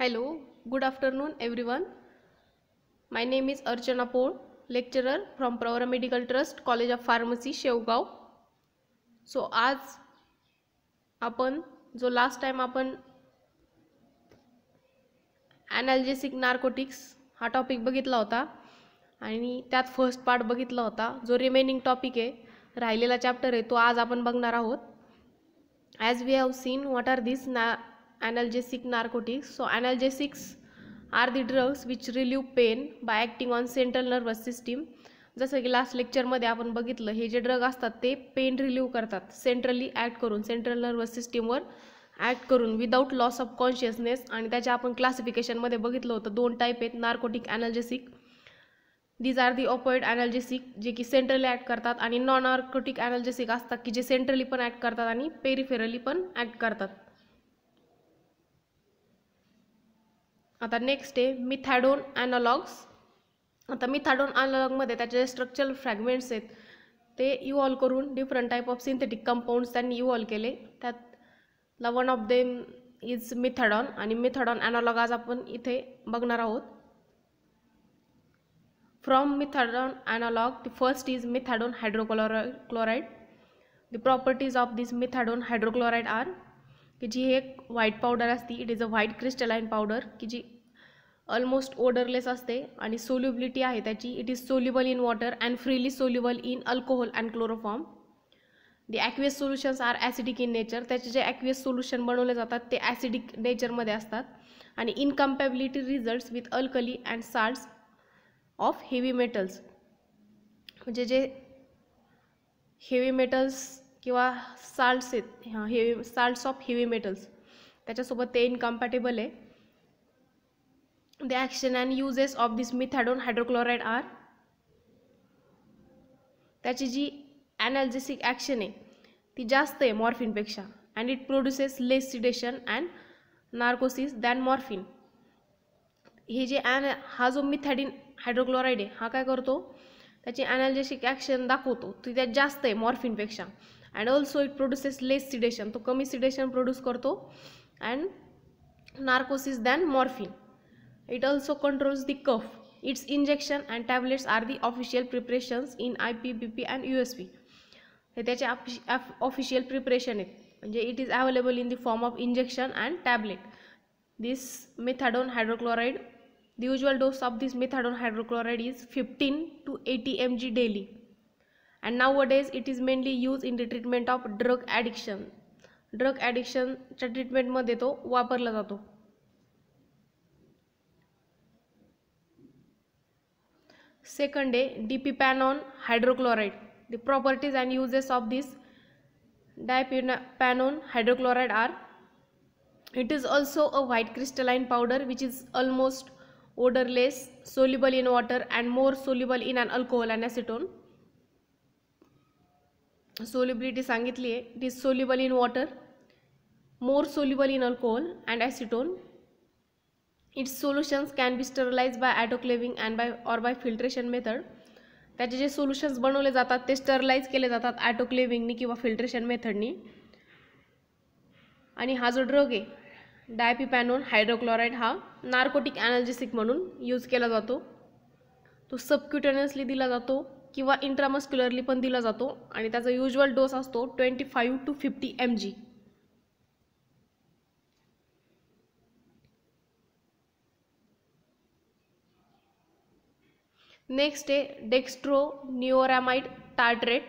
Hello good afternoon everyone my name is Archana Pol lecturer from Pravara medical trust college of pharmacy Shevgaon so आज आपण जो last time आपण ॲनाल्जेसिक narcotics हा topic बघितला होता आणि त्यात फर्स्ट पार्ट बघितला होता जो रिमेनिंग टॉपिक आहे राहिलेला चॅप्टर आहे तो आज आपण बघणार आहोत as we have seen what are these ना analgesic narcotics so analgesics are the drugs which relieve pain by acting on central nervous system जसं की लास्ट लेक्चरमध्ये आपण बघितलं हे जे ड्रग असतात ते पेन रिलीव करतात सेंट्रली ॲक्ट करून सेंट्रल नर्वस सिस्टीमवर ॲक्ट करून विदाउट लॉस ऑफ कॉन्शियसनेस आणि त्याच्या आपण क्लासिफिकेशनमध्ये बघितलं होतं दोन टाईप आहेत narcotic analgesic these are the opioid analgesic जे की सेंट्रली ॲक्ट करतात आणि नॉन नार्कोटिक ॲनाल्जेसिक असतात की जे सेंट्रली पण ॲक्ट करतात आणि पेरिफेरली पण ॲक्ट करतात आता नेक्स्ट आहे मिथॅडोन ॲनालॉग्स आता मिथॅडोन ॲनलॉगमध्ये त्याचे जे स्ट्रक्चरल फ्रॅगमेंट्स आहेत ते इव्हॉल्व करून different type of synthetic compounds त्यांनी इव्हॉल्व केले त्यात one of them is methadone आणि मिथाडॉन ॲनालॉग आज आपण इथे बघणार आहोत from methadone analogue the first is methadone hydrochloride chloride the properties of this methadone hydrochloride are की जी एक व्हाईट पावडर असती it is a white crystalline powder की जी ऑलमोस्ट ओडरलेस असते आणि सोल्युबिलिटी आहे त्याची it is soluble in water and freely soluble in alcohol and chloroform the aqueous solutions are acidic in nature त्याचे जे ॲक्वियस सोल्युशन बनवले जातात ते ॲसिडिक नेचरमध्ये असतात आणि incompatibility results with alkali and salts of heavy metals म्हणजे जे हेवी मेटल्स किंवा साल्ट्स आहेत heavy salts of heavy metals त्याच्यासोबत ते इनकम्पॅटेबल आहे the action and uses of this methadone hydrochloride are त्याची जी ॲनाल्जेसिक ॲक्शन आहे ती जास्त आहे मॉर्फिनपेक्षा and it produces less sedation and narcosis than morphine हे जे ॲन हा जो मिथॅडिन हायड्रोक्लोराईड आहे हा काय करतो त्याची ॲनाल्जेसिक ॲक्शन दाखवतो ती त्यात जास्त आहे मॉर्फिनपेक्षा and also it produces less sedation तो कमी सिडेशन प्रोड्यूस करतो and narcosis than morphine it also cough controls its injection and tablets are the official preparations in I P B P and U S P हे त्याचे official preparation आहेत म्हणजे it is available in the form of injection and tablet this methadone hydrochloride the usual dose of this methadone hydrochloride is fifteen to eighty M G daily and nowadays it is mainly use in the treatment of drug addiction drug ॲडिक्शनच्या ट्रीटमेंटमध्ये तो वापरला जातो Second A diphenone hydrochloride. The properties and uses of this diphenone hydrochloride are it is also a white crystalline powder which is almost odorless, soluble in water and more soluble in an alcohol and acetone. Solubility, सांगितली it is soluble in water, more soluble in alcohol and acetone. Its solutions can be sterilise by autoclaving and by or by filtration method त्याचे जे solutions बनवले जातात ते sterilise केले जातात ॲटोक्लेविंगनी किंवा filtration मेथडनी आणि हा जो ड्रग आहे डायपिपॅनोन हायड्रोक्लोराईड हा नार्कोटिक ॲनर्जेसिक म्हणून यूज केला जातो तो सबक्युटेनियसली दिला जातो किंवा इंट्रामस्क्युलरली पण दिला जातो आणि त्याचा युजल डोस असतो twenty five to fifty M G Next day, dextroneuramide tartrate.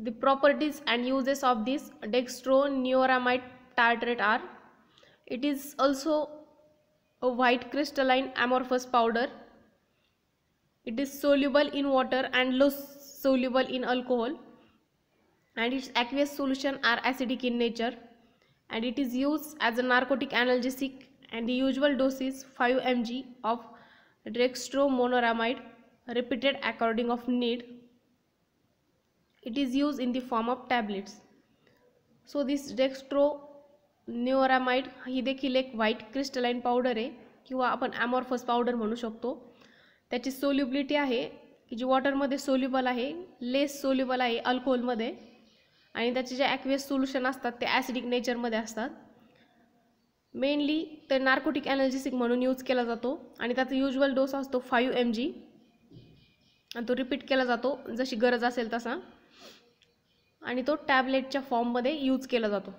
The properties and uses of this dextroneuramide tartrate are it is also a white crystalline amorphous powder. It is soluble in water and less soluble in alcohol and its aqueous solution are acidic in nature and it is used as a narcotic analgesic and the usual dose is 5 mg of dextromonoramide repeated according of need it is used in the form of tablets so this dextromoramide ही देखील एक white crystalline powder आहे किंवा आपण ॲमॉर्फस powder म्हणू शकतो त्याची solubility आहे की जी वॉटरमध्ये सोल्युबल आहे लेस सोल्युबल आहे अल्कोहोलमध्ये आणि त्याचे जे ॲक्वेस सोल्युशन असतात ते ॲसिडिक नेचरमध्ये असतात मेनली तर नार्कोटिक एनर्जेसिक म्हणून यूज केला जातो आणि त्याचा युजल डोस असतो फाईव्ह एम जी तो रिपीट केला जातो जशी गरज असेल तसा आणि तो टॅबलेटच्या फॉर्ममध्ये यूज केला जातो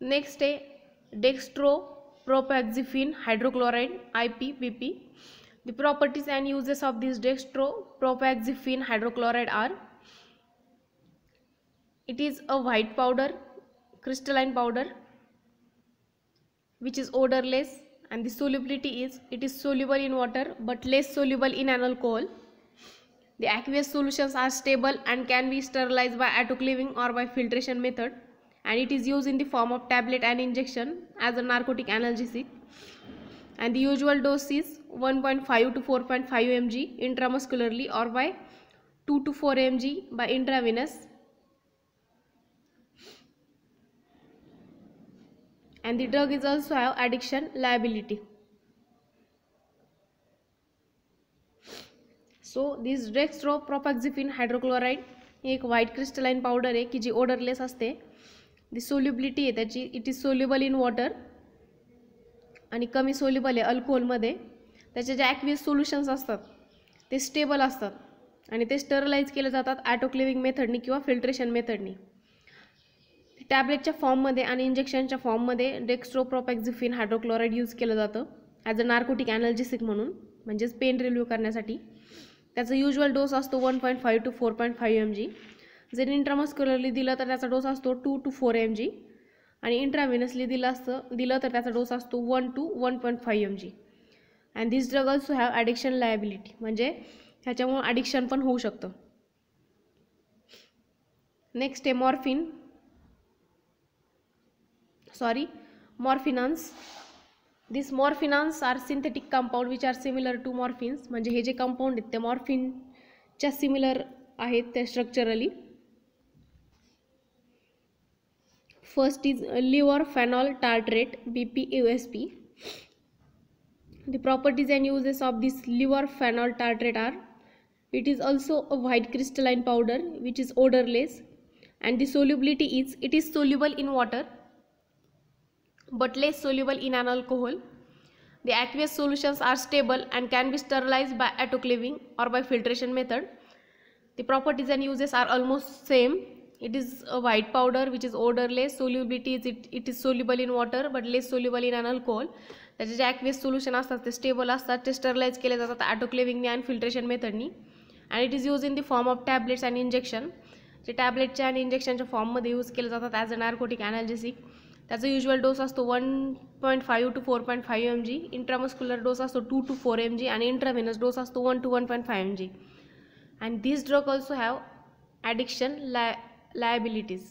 नेक्स्ट आहे dextropropoxyphene hydrochloride I P B P the properties and uses of this dextropropoxyphene hydrochloride are it is a white powder crystalline powder which is odourless and the solubility is it is soluble in water but less soluble in an alcohol. The aqueous solutions are stable and can be sterilized by autoclaving or by filtration method and it is used in the form of tablet and injection as a narcotic analgesic and the usual dose is 1.5 to 4.5 mg intramuscularly or by 2 to 4 mg by intravenous and the drug is also have addiction liability so this dextropropoxyphene hydrochloride ही एक white crystalline powder आहे की जी odourless असते दी solubility आहे त्याची it is soluble in water आणि कमी soluble आहे अल्कोहोलमध्ये त्याचे जे ॲक्विस सोल्युशन्स असतात ते स्टेबल असतात आणि ते स्टरलाईज केले जातात ॲटोक्लिव्हिंग मेथडनी किंवा फिल्ट्रेशन मेथडनी टॅबलेटच्या फॉर्ममध्ये आणि इंजेक्शनच्या फॉर्ममध्ये डेक्स्ट्रोप्रोपॅक्झिफिन हायड्रोक्लोराईड यूज केलं जातं ॲज अ नार्कोटिक ॲनर्जिसिक म्हणून म्हणजेच पेन रिल्यू करण्यासाठी त्याचा युजल डोस असतो one point five to four point five M G जर इंट्रामस्क्युलरली दिलं तर त्याचा डोस असतो two to four M G आणि इंट्राव्हेनसली दिलं असतं दिलं तर त्याचा डोस असतो one to one point five M G and this drug also have addiction liability म्हणजे ह्याच्यामुळं ॲडिक्शन पण होऊ शकतं नेक्स्ट आहे morphine sorry morphinons this morphinans are synthetic compound which are similar to morphines म्हणजे हे जे कंपाऊंड आहेत ते मॉर्फिनच्या सिमिलर आहेत त्या structurally first is levorphanol tartrate B P U S P the properties and uses of this levorphanol tartrate are it is also a white crystalline powder which is odourless and the solubility is it is soluble in water but less soluble in an alcohol. The aqueous solutions are stable and can be sterilized by autoclaving or by filtration method. The properties and uses are almost same. It is a white powder which is odorless. Solubility is it, it is soluble in water but less soluble in an alcohol. त्याचे जे aqueous solution असतात ते stable असतात ते sterilise केले जातात ॲटोक्लेविंगने आणि फिल्ट्रेशन मेथडनी and it is use in the form of tablets and injection जे टॅबलेटच्या आणि इंजेक्शनच्या फॉर्ममध्ये यूज केले जातात ॲज अ नार्कोटिक analgesic. त्याचा युजुअल डोस असतो one point five to four point five M G intramuscular dose असतो two to four M G आणि इंट्राव्हेनस डोस असतो one to one point five M G and this drug also have addiction lie liabilities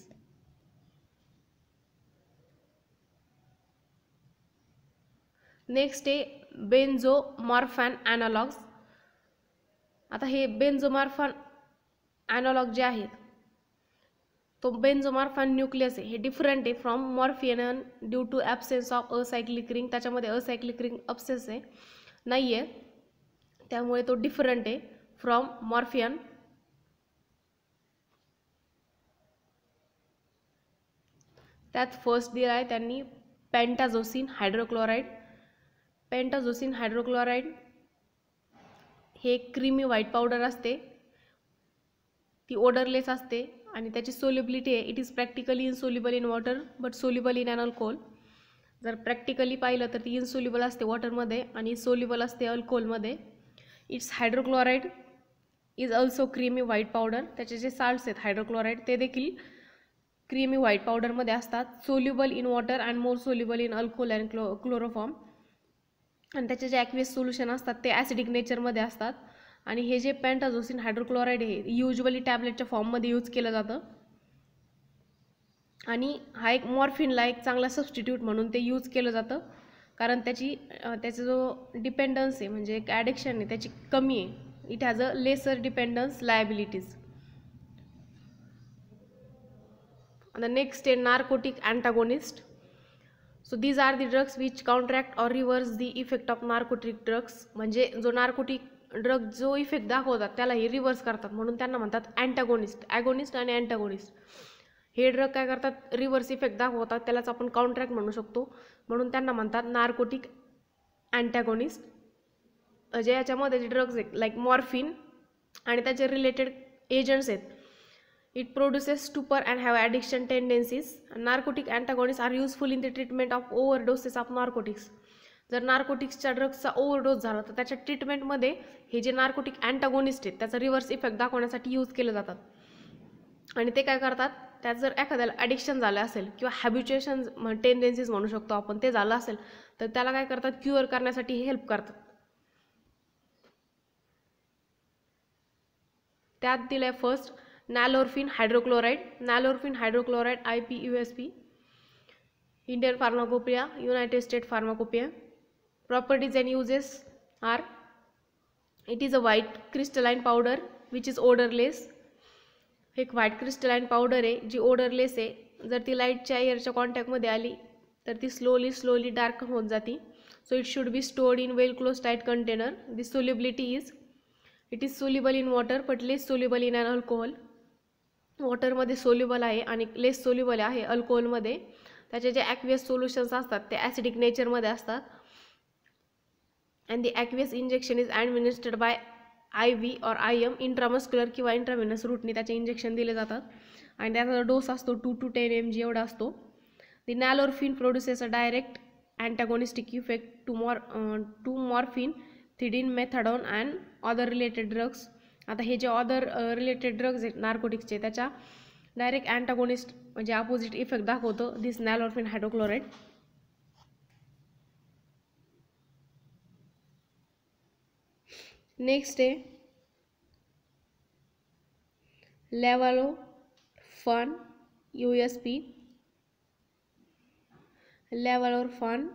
next आहे बेन्झो मॉर्फॅन ॲनालॉग्स आता हे मॉर्फॅन ॲनॉलॉग जे आहेत तो बेन्झोमॉर्फ आणि न्यूक्लियस आहे हे डिफरंट आहे from morphinan due to absence of acyclic ring त्याच्यामध्ये असायक्लिक रिंग आहे नाही आहे त्यामुळे तो डिफरंट आहे फ्रॉम मॉर्फियन त्यात फर्स्ट दिला आहे त्यांनी पॅन्टाझोसिन हायड्रोक्लोराईड पॅन्टाझोसिन हायड्रोक्लोराईड हे क्रीमी व्हाईट पावडर असते ती ओडरलेस असते आणि त्याची सोल्युबिलिटी आहे it is practically insoluble in water but soluble in alcohol जर प्रॅक्टिकली पाहिलं तर ती इन्सोल्युबल असते वॉटरमध्ये आणि सोल्युबल असते अल्कोहोलमध्ये its hydrochloride is also creamy white powder त्याचे जे साल्ट्स आहेत हायड्रोक्लोराईड ते देखील क्रीमी व्हाईट पावडरमध्ये असतात soluble in water and more soluble in alcohol and clo chloroform आणि त्याचे जे ॲक्विस सोल्युशन असतात ते ॲसिडिक नेचरमध्ये असतात आणि हे जे पॅन्टाझोसिन हायड्रोक्लोराईड हे युजली टॅबलेटच्या फॉर्ममध्ये यूज केलं जातं आणि हा एक मॉर्फिनला एक चांगला सबस्टिट्यूट म्हणून ते यूज केलं जातं कारण त्याची त्याचा जो डिपेंडन्स आहे म्हणजे एक ॲडिक्शन आहे त्याची कमी आहे it has a lesser dependence liabilities the next आहे narcotic antagonist so these are the drugs which counteract or reverse the effect of narcotic drugs म्हणजे जो नार्कोटिक ड्रग जो इफेक्ट दाखवतात त्यालाही रिव्हर्स करतात म्हणून त्यांना म्हणतात अँटॅगोनिस्ट ॲगोनिस्ट आणि अँटॅगोनिस्ट हे ड्रग काय करतात रिव्हर्स इफेक्ट दाखवतात त्यालाच आपण कॉन्ट्रॅक्ट म्हणू शकतो म्हणून त्यांना म्हणतात नार्कोटिक अँटॅगोनिस्ट जे याच्यामध्ये जे ड्रग्ज आहेत लाईक मॉर्फिन आणि त्याचे रिलेटेड एजंट्स आहेत it produces stupor and have addiction tendencies narcotic antagonist are useful in the treatment of overdoses of narcotics जर नार्कोटिक्सच्या ड्रग्सचा ओव्हरडोस झाला तर त्याच्या ट्रीटमेंटमध्ये हे जे नार्कोटिक अँटागोनिस्ट आहेत त्याचा रिव्हर्स इफेक्ट दाखवण्यासाठी यूज केले जातात आणि ते काय करतात त्यात जर एखाद्याला ॲडिक्शन झालं असेल किंवा हॅबिच्युएशन टेंडेन्सीज म्हणू शकतो आपण ते झालं असेल तर त्याला काय करतात क्युअर करण्यासाठी हेल्प करतात त्यात दिलं आहे first nalorphine hydrochloride nalorphine hydrochloride I P U S P Indian pharmacopoeia United State pharmacopoeia properties and uses are it is a white crystalline powder which is odorless एक व्हाईट क्रिस्टलाईन पावडर आहे जी odourless आहे जर ती लाईटच्या एअरच्या कॉन्टॅक्टमध्ये आली तर ती स्लोली स्लोली डार्क होत जाती so it should be stored in well close tight container the solubility is it is soluble in water but less soluble in an alcohol वॉटरमध्ये सोल्युबल आहे आणि लेस सोल्युबल आहे अल्कोहोलमध्ये त्याचे जे ॲक्विअस सोल्युशन्स असतात ते ॲसिडिक नेचरमध्ये असतात and the aqueous injection is administered by I V or I M intramuscular किंवा इंट्राव्हेनस रूटने त्याचे इंजेक्शन दिले जातात आणि त्याचा डोस असतो two to ten M G एवढा असतो the nalorphine produces a direct antagonistic effect to more to morphine pethidine methadone and other related drugs आता हे जे ऑदर रिलेटेड ड्रग्ज आहेत नार्कोटिक्सचे त्याच्या डायरेक्ट अँटागोनिस्ट म्हणजे अपोजिट इफेक्ट दाखवतो this nalorphine hydrochloride Next, level levallorphan USP level or fun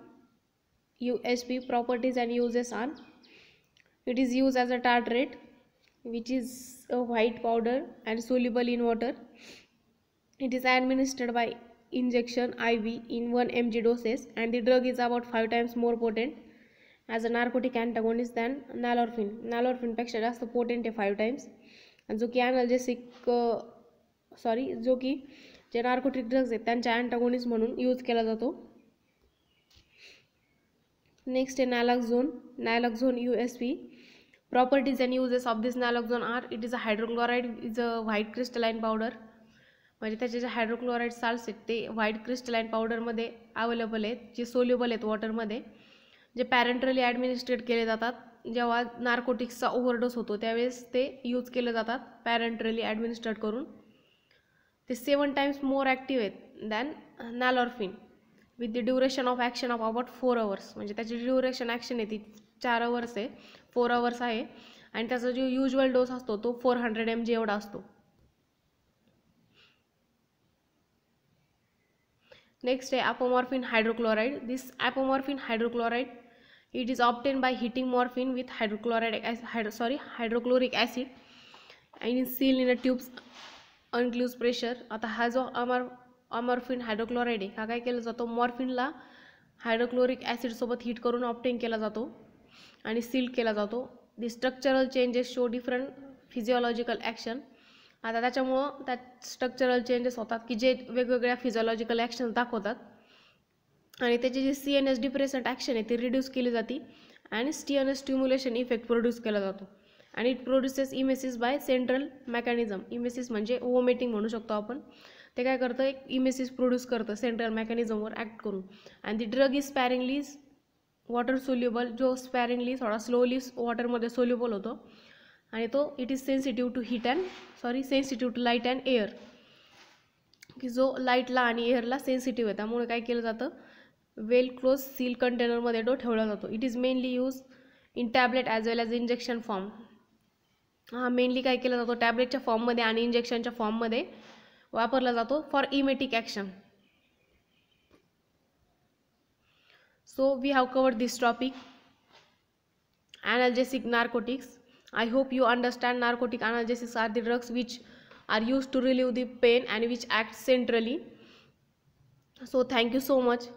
USP properties and uses are it is used as a tartrate which is a white powder and soluble in water it is administered by injection IV in 1 mg doses and the drug is about 5 times more potent as a narcotic antagonist than nalorphine नॅलॉर्फिनपेक्षा जास्त potent आहे five Times जो की ॲनाल्जेसिक sorry uh, जो की जे narcotic drugs आहेत त्यांच्या अँटागोनिस म्हणून यूज केला जातो नेक्स्ट आहे naloxone naloxone U S P properties and uses of this naloxone are it is a hydrochloride is a white crystalline powder म्हणजे त्याचे जे हायड्रोक्लोराईड साल्स आहेत ते व्हाईट क्रिस्टलाईन पावडरमध्ये अवेलेबल आहेत जे सोल्युबल आहेत वॉटरमध्ये जे पॅरेंटरली ॲडमिनिस्ट्रेट केले जातात जेव्हा नार्कोटिक्सचा ओव्हरडोस होतो त्यावेळेस ते यूज केले जातात पॅरेंटरली ॲडमिनिस्ट्रेट करून ते सेवन टाइम्स मोर ॲक्टिव्ह आहेत than nalorphine with the duration of action of about four hours म्हणजे त्याची ड्युरेशन ॲक्शन आहे ती चार अवर्स आहे फोर अवर्स आहे आणि त्याचा जो युजल डोस असतो तो फोर हंड्रेड एम जी एवढा असतो नेक्स्ट आहे apomorphine hydrochloride this apomorphine hydrochloride it is obtain by heating morphine with hydrochloric acid, sorry hydrochloric acid acid in seal in a tubes tube pressure आता हा जो अमर अमॉर्फिन हायड्रोक्लोराइड आहे हा काय केला जातो मॉर्फिनला हायड्रोक्लोरिक ॲसिडसोबत हीट करून ऑप्टेन केला जातो आणि सील केला जातो the structural changes show different physiological action आता त्याच्यामुळं त्या स्ट्रक्चरल चेंजेस होतात की जे वेगवेगळ्या फिजिओलॉजिकल ॲक्शन दाखवतात आणि त्याचे जे C N S depressant action आहे ती रिड्यूस केली जाते आणि C N S stimulation effect produce केला जातो आणि it produces emesis by central mechanism emesis म्हणजे ओमेटिंग म्हणू शकतो आपण ते काय करतं एक इमेसिस प्रोड्यूस करतं सेंट्रल मेकॅनिझमवर ॲक्ट करून आणि the drug is sparingly water soluble जो स्पॅरिंगली थोडा स्लोली वॉटरमध्ये सोल्युबल होतो आणि तो it is sensitive to heat and sorry sensitive to light and air की जो लाईटला आणि एअरला सेन्सिटिव्ह आहे त्यामुळे काय केलं जातं वेल क्लोज सील कंटेनरमध्ये डो ठेवला जातो it is mainly use in tablet as well as injection form हा मेनली काय केला जातो टॅबलेटच्या फॉर्ममध्ये आणि इंजेक्शनच्या फॉर्ममध्ये वापरला जातो for emetic action so we have covered this topic analgesic narcotics I hope you understand narcotic analgesics are the drugs which are use to relieve the pain and which act centrally so thank you so much